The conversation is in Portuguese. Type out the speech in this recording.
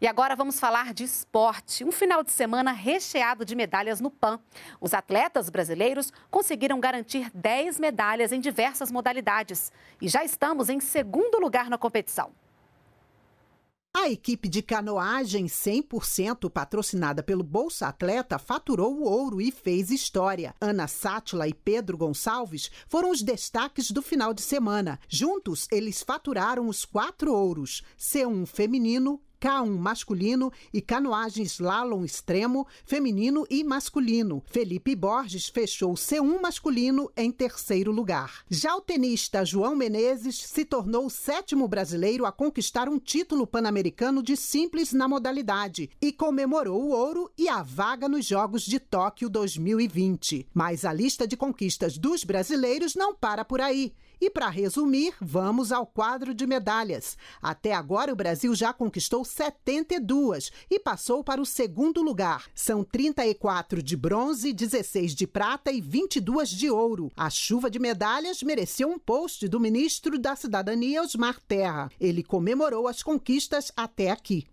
E agora vamos falar de esporte. Um final de semana recheado de medalhas no PAN. Os atletas brasileiros conseguiram garantir 10 medalhas em diversas modalidades. E já estamos em segundo lugar na competição. A equipe de canoagem 100% patrocinada pelo Bolsa Atleta faturou o ouro e fez história. Ana Sátila e Pedro Gonçalves foram os destaques do final de semana. Juntos, eles faturaram os quatro ouros: C1 feminino, K1 masculino e canoagem slalom extremo feminino e masculino. Felipe Borges fechou C1 masculino em terceiro lugar. Já o tenista João Menezes se tornou o sétimo brasileiro a conquistar um título pan-americano de simples na modalidade e comemorou o ouro e a vaga nos Jogos de Tóquio 2020. Mas a lista de conquistas dos brasileiros não para por aí. E para resumir, vamos ao quadro de medalhas. Até agora, o Brasil já conquistou 72 e passou para o segundo lugar. São 34 de bronze, 16 de prata e 22 de ouro. A chuva de medalhas mereceu um post do ministro da Cidadania, Osmar Terra. Ele comemorou as conquistas até aqui.